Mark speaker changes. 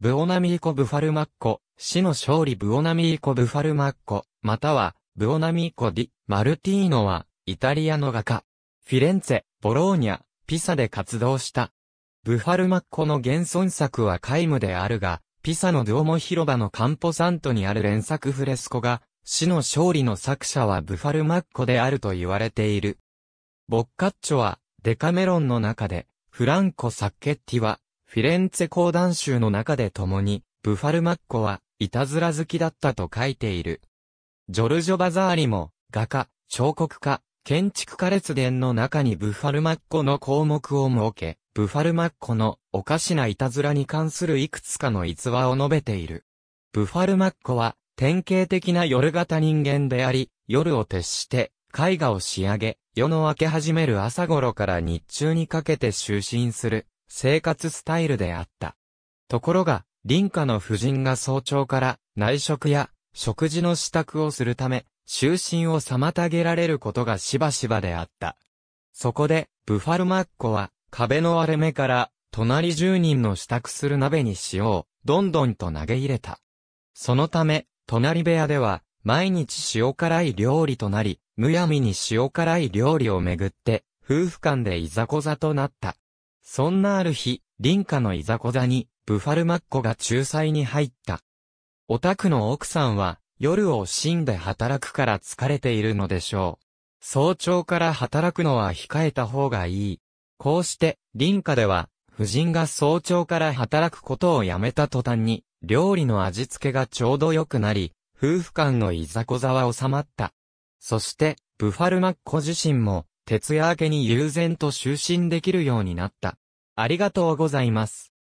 Speaker 1: ブオナミーコブファルマッコ、死の勝利ブオナミーコブファルマッコ、または、ブオナミーコディ、マルティーノは、イタリアの画家。フィレンツェ、ボローニャ、ピサで活動した。ブファルマッコの現存作は皆無であるが、ピサのドゥオモ広場のカンポサントにある連作フレスコが、死の勝利の作者はブファルマッコであると言われている。ボッカッチョは、デカメロンの中で、フランコ・サッケッティは、フィレンツェ講談集の中で共に、ブファルマッコは、いたずら好きだったと書いている。ジョルジョ・バザーリも、画家、彫刻家、建築家列伝の中にブファルマッコの項目を設け、ブファルマッコのおかしないたずらに関するいくつかの逸話を述べている。ブファルマッコは、典型的な夜型人間であり、夜を徹して、絵画を仕上げ、夜の明け始める朝頃から日中にかけて就寝する、生活スタイルであった。ところが、林家の夫人が早朝から内職や食事の支度をするため、就寝を妨げられることがしばしばであった。そこで、ブファルマッコは壁の割れ目から隣住人の支度する鍋に塩をどんどんと投げ入れた。そのため、隣部屋では毎日塩辛い料理となり、むやみに塩辛い料理をめぐって、夫婦間でいざこざとなった。そんなある日、林家のいざこざに、ブファルマッコが仲裁に入った。お宅の奥さんは、夜を死んで働くから疲れているのでしょう。早朝から働くのは控えた方がいい。こうして、林家では、夫人が早朝から働くことをやめた途端に、料理の味付けがちょうど良くなり、夫婦間のいざこざは収まった。そして、ブファルマッコ自身も、徹夜明けに悠然と就寝できるようになった。ありがとうございます。